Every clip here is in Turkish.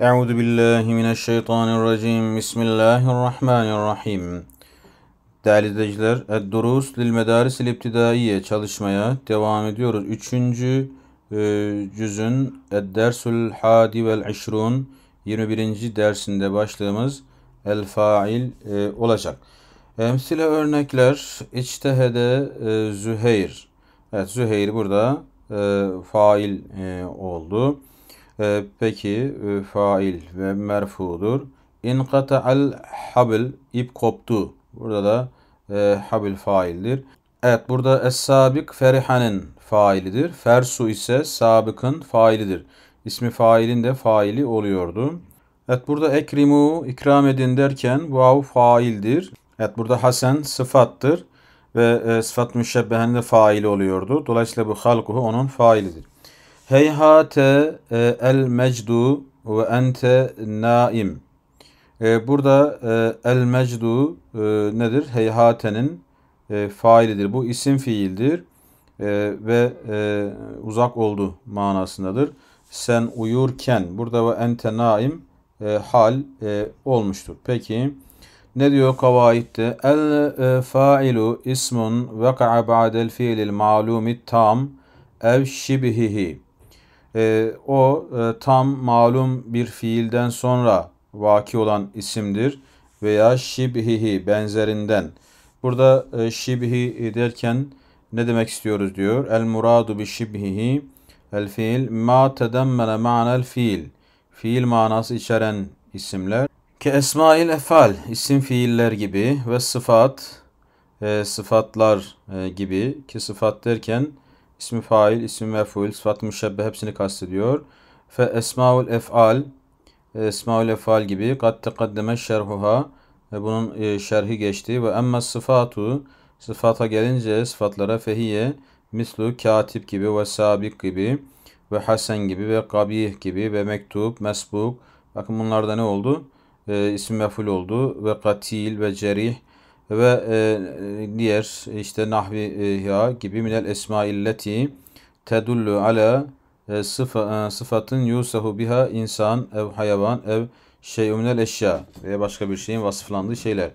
Euzu billahi mineşşeytanirracim. Bismillahirrahmanirrahim. Değerli izleyiciler, Durus lil medaris ibtidaiye çalışmaya devam ediyoruz. Üçüncü e, cüzün Dersül Hadi vel İşrun 21. dersinde başlığımız El Fail e, olacak. Emsile örnekler İçtehede e, Züheyr. Evet Züheyr burada e, fail e, oldu. Ee, peki e, fail ve merfudur. İn al habil ip koptu. Burada da e, habil faildir. Evet burada es-sabik ferihanın failidir. Fersu ise sabıkın failidir. İsmi failin de faili oluyordu. Evet burada ekrimu ikram edin derken vav faildir. Evet burada hasen sıfattır ve e, sıfat müşebbehenin de faili oluyordu. Dolayısıyla bu halkuhu onun failidir. Heyhate e, el mecdu ve ente naim. E, burada e, el mecdu nedir? Heyhatenin failidir. Bu isim fiildir ve uzak oldu manasındadır. Sen uyurken burada ve ente naim hal olmuştur. Peki ne diyor kavaitte? El failu ismun veka'a ba'del fiilil ma'lumit tam ev şibihihi e, o e, tam malum bir fiilden sonra vaki olan isimdir veya şibhihi benzerinden. Burada e, şibhi derken ne demek istiyoruz diyor. El muradu bi şibhihi el fiil ma tedemmene ma'nel fiil. Fiil manası içeren isimler. Ke esmail efal isim fiiller gibi ve sıfat e, sıfatlar e, gibi ki sıfat derken ismi fail, ismi mef'ul, sıfat müşebbeh hepsini kastediyor. Fe esmaul ef'al, e, esmaul ef'al gibi kat tekaddeme şerhuha, e, bunun e, şerhi geçti. Ve emma sıfatu, sıfata gelince sıfatlara fehiye, mislu katip gibi ve sabik gibi ve hasen gibi ve kabih gibi ve mektup, mesbuk. Bakın bunlarda ne oldu? E, isim mef'ul oldu. Ve katil ve cerih ve e, diğer işte nahvi e, ya gibi minel esma illeti tedullu ala e, sıfa, e, sıfatın yusahu biha insan ev hayvan ev şey minel eşya veya başka bir şeyin vasıflandığı şeyler.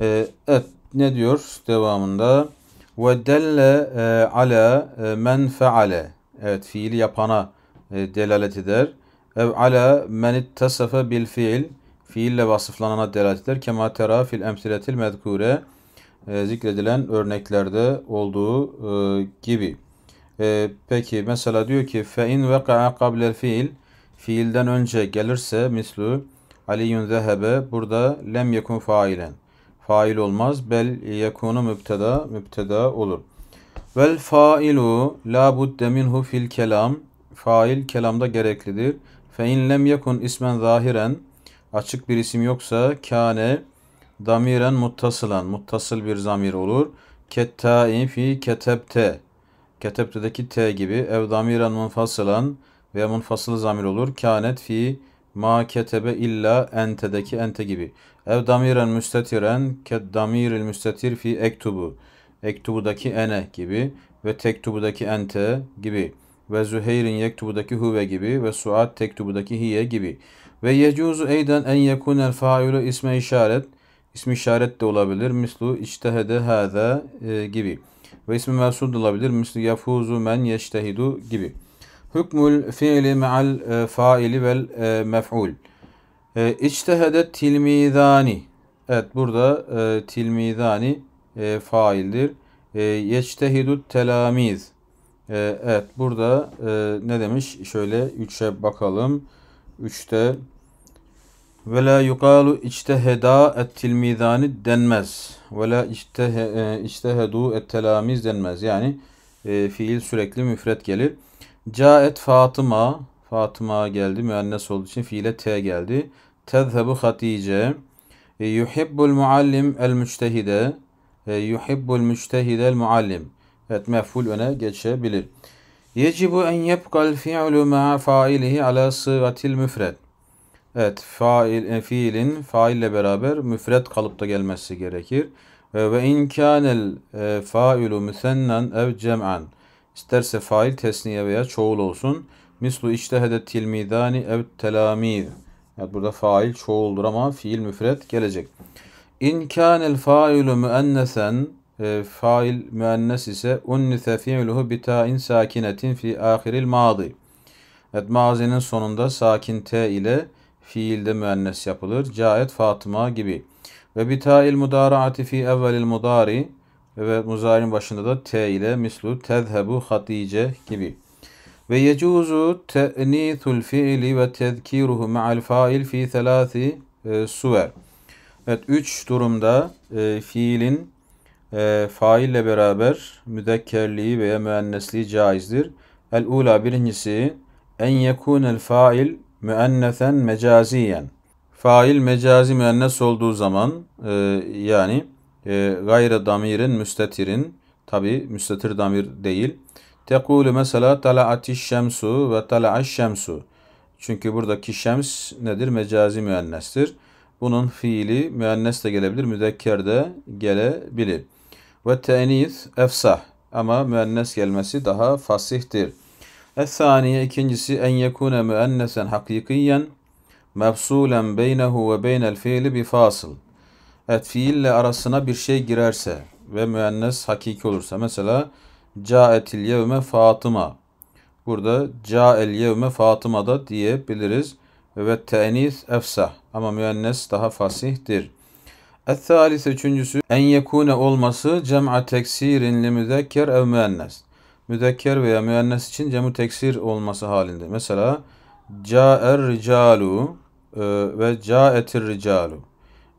E, evet ne diyor devamında? Ve delle e, ala e, men feale. Evet fiili yapana e, delalet eder. Ev ala men ittasafa bil fiil fiille vasıflanana delaletler kema tera fil emsiletil medkure e, zikredilen örneklerde olduğu e, gibi. E, peki mesela diyor ki fe in veka'a kablel fiil fiilden önce gelirse mislu aliyun zehebe burada lem yekun failen fail olmaz bel yekunu mübteda mübteda olur. Vel failu la budde minhu fil kelam fail kelamda gereklidir. Fe in lem yekun ismen zahiren Açık bir isim yoksa kâne damiren muttasılan. Muttasıl bir zamir olur. Kettâin fi ketepte, Ketebte'deki t gibi. Ev damiren munfasılan veya munfasıl zamir olur. Kânet fi ma ketebe illa ente'deki ente gibi. Ev damiren müstetiren ket damiril müstetir fi ektubu. Ektubudaki ene gibi ve tektubudaki ente gibi ve Züheyr'in yektubudaki huve gibi ve Suat tektubudaki hiye gibi. Ve yecuzu eyden en yekunel failü isme işaret, ismi işaret de olabilir. Mislu içtehede hâze gibi. Ve ismi mevsul olabilir. Mislu yafuzu men yeştehidu gibi. Hükmül fiili me'al e, faili vel e, mef'ul. E, tilmidani. Evet burada e, tilmidani e, faildir. E, yeçtehidut telamiz ee, evet burada e, ne demiş? Şöyle 3'e bakalım. 3'te ve la yuqalu icteheda et denmez. Ve la ictehedu e, et-telamiz denmez. Yani e, fiil sürekli müfret gelir. Caet Fatıma. Fatıma geldi. Müennes olduğu için fiile T geldi. Tezhebu Hatice. Yuhibbul muallim el müçtehide. Yuhibbul müçtehide el muallim. Evet mef'ul öne geçebilir. Yecibu en yebkal fi'lu ma'a failihi ala sıgatil müfred. Evet fail, e, fiilin faille beraber müfred kalıpta gelmesi gerekir. Ve in kânel e, failu müsennen ev cem'an. İsterse fail tesniye veya çoğul olsun. Mislu içtehede tilmidani ev telamiz. Evet burada fail çoğuldur ama fiil müfred gelecek. İn kânel failu müennesen e, fail müennes ise unnise fi'luhu bita'in sakinetin fi ahiril madi. Evet mazinin sonunda sakin t ile fiilde müennes yapılır. Caet Fatıma gibi. Ve bita'il mudaraati fi evvelil mudari ve muzarin başında da t ile mislu tezhebu hatice gibi. Ve yecuzu te'nithul fiili ve tezkiruhu ma'al fail fi thelâthi e, suver. Evet üç durumda e, fiilin e, faille beraber müdekkerliği veya müennesliği caizdir. El ula birincisi en yekun el fail müennesen mecaziyen. Fail mecazi müennes olduğu zaman e, yani e, gayre damirin müstetirin tabi müstetir damir değil. Tekulu mesela talaati şemsu ve talaaş şemsu. Çünkü buradaki şems nedir? Mecazi müennestir. Bunun fiili müennes de gelebilir, müdekker de gelebilir. Ve tenis efsah ama müennes gelmesi daha fasihtir. Es-saniye ikincisi en yekune müennesen hakikiyen mefsulen beynehu ve beynel fiili bir fasıl. Et fiille arasına bir şey girerse ve müennes hakiki olursa. Mesela caetil yevme Fatıma. Burada cael yevme Fatıma'da diyebiliriz. Ve tenis efsah ama müennes daha fasihtir. Es-salise üçüncüsü en yekune olması cem'a teksirin li müzekker ev müennes. Müzekker veya müennes için cem'u teksir olması halinde. Mesela ca'er ricalu e, ve ca'etir ricalu.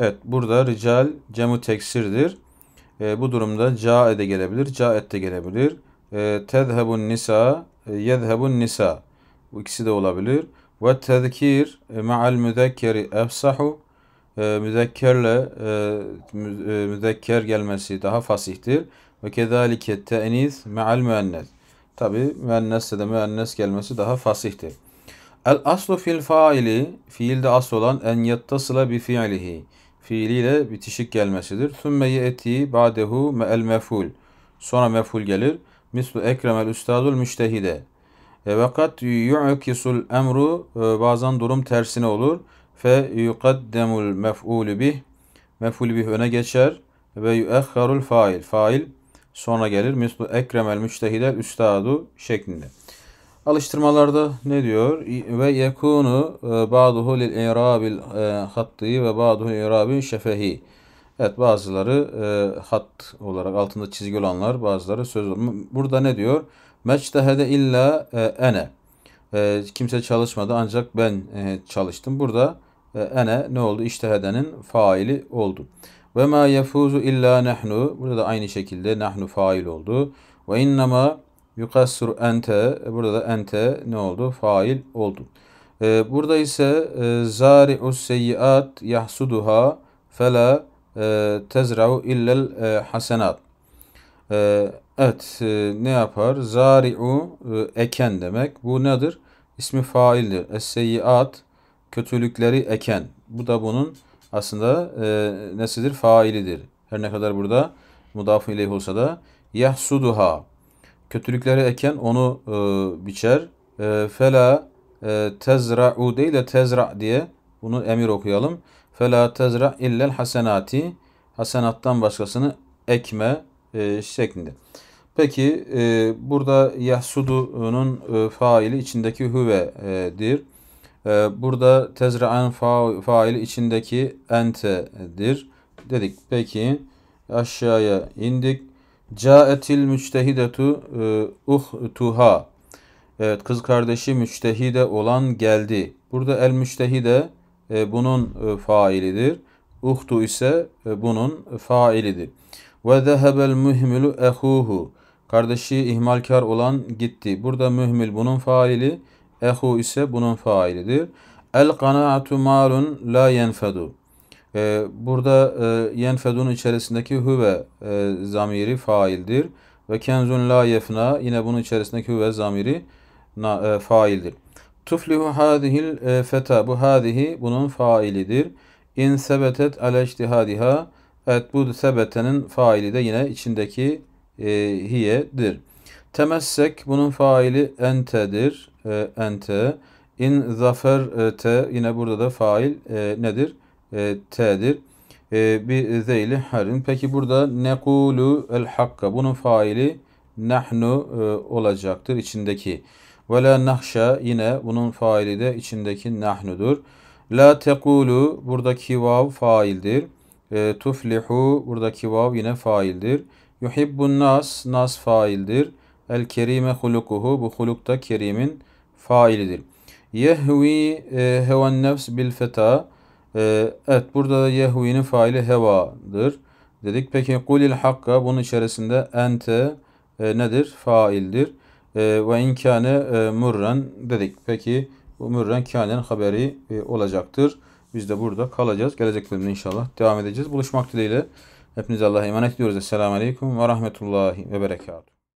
Evet burada rical cem'u teksirdir. E, bu durumda ca'e de gelebilir, ca'et de gelebilir. E, tezhebun nisa, e, yezhebun nisa. Bu ikisi de olabilir. Ve tezkir e, ma'al müzekkeri efsahu ee, e, müzekkerle müzekker gelmesi daha fasihtir. Ve kezalike te'niz me'al müennes. Tabi müennesse de müennes gelmesi daha fasihtir. El aslu fil faili, fiilde asıl olan en yettasıla bi fiilihi. Fiiliyle bitişik gelmesidir. Sümme ye'ti ba'dehu me'el meful. Sonra meful gelir. Mislu ekremel üstadul müştehide. E, ve kat yu'kisul emru e, bazen durum tersine olur fe yuqaddemul mef'ulü bih mef'ul bih öne geçer ve yuakharul fail fail sonra gelir mislu ekremel müçtehidel üstadu şeklinde. Alıştırmalarda ne diyor? Ve yekunu e, ba'duhu lil i'rabil e, hattı ve ba'duhu i'rabi şefehi. Evet bazıları e, hat olarak altında çizgi olanlar bazıları söz. Burada ne diyor? Meçtehede illa e, ene. kimse çalışmadı ancak ben çalıştım. Burada e, ene ne oldu? İştihadenin faili oldu. Ve ma yefuzu illa nahnu. Burada da aynı şekilde nahnu fail oldu. Ve innema yukassur ente. E, burada da ente ne oldu? Fail oldu. E, burada ise e, zari'us seyyiat yahsuduha fela e, tezra'u illel e, hasenat. E, evet e, ne yapar? Zari'u e, eken demek. Bu nedir? İsmi faildir. Es-seyyiat kötülükleri eken. Bu da bunun aslında e, nesidir? Failidir. Her ne kadar burada mudafı ileyh olsa da yahsuduha kötülükleri eken onu e, biçer. E, fela e, tezra'u değil de tezra diye bunu emir okuyalım. Fela tezra illel hasenati hasenattan başkasını ekme e, şeklinde. Peki e, burada yahsudu'nun e, faili içindeki hüve'dir. E, ee, burada tezra'en fa faili içindeki ente'dir. Dedik peki aşağıya indik. Caetil müçtehidetu e, uhtuha. Evet kız kardeşi müçtehide olan geldi. Burada el müçtehide e, bunun e, failidir. Uhtu ise e, bunun failidir. Ve zehebel mühmilu ehuhu. Kardeşi ihmalkar olan gitti. Burada mühmil bunun faili. Ehu ise bunun failidir. El kanaatu malun la yenfedu. Ee, burada e, yenfedun içerisindeki hüve e, zamiri faildir. Ve kenzun la yefna yine bunun içerisindeki hüve zamiri na, e, faildir. Tuflihu hadihil e, feta bu hadihi bunun failidir. İn sebetet ale iştihadiha evet bu sebetenin faili de yine içindeki e, hiyedir. Temessek bunun faili entedir e, ente. İn zafer te yine burada da fail e, nedir? E, te'dir. E, bir zeyli harin. Peki burada nekulu el hakka. Bunun faili nahnu e, olacaktır içindeki. Ve la nahşa yine bunun faili de içindeki nahnudur. La tekulu buradaki vav faildir. E, tuflihu buradaki vav yine faildir. Yuhibbun nas nas faildir. El kerime hulukuhu bu hulukta kerimin failidir. Yehvi e, hevan nefs bil feta. E, evet burada da yehvinin faili hevadır. Dedik peki kulil hakka bunun içerisinde ente e, nedir? Faildir. E, ve inkâne e, murren dedik. Peki bu murren kânen haberi e, olacaktır. Biz de burada kalacağız. Gelecek bölümde inşallah devam edeceğiz. Buluşmak dileğiyle. Hepinize Allah'a emanet ediyoruz. Esselamu Aleyküm ve Rahmetullahi ve Berekatuhu.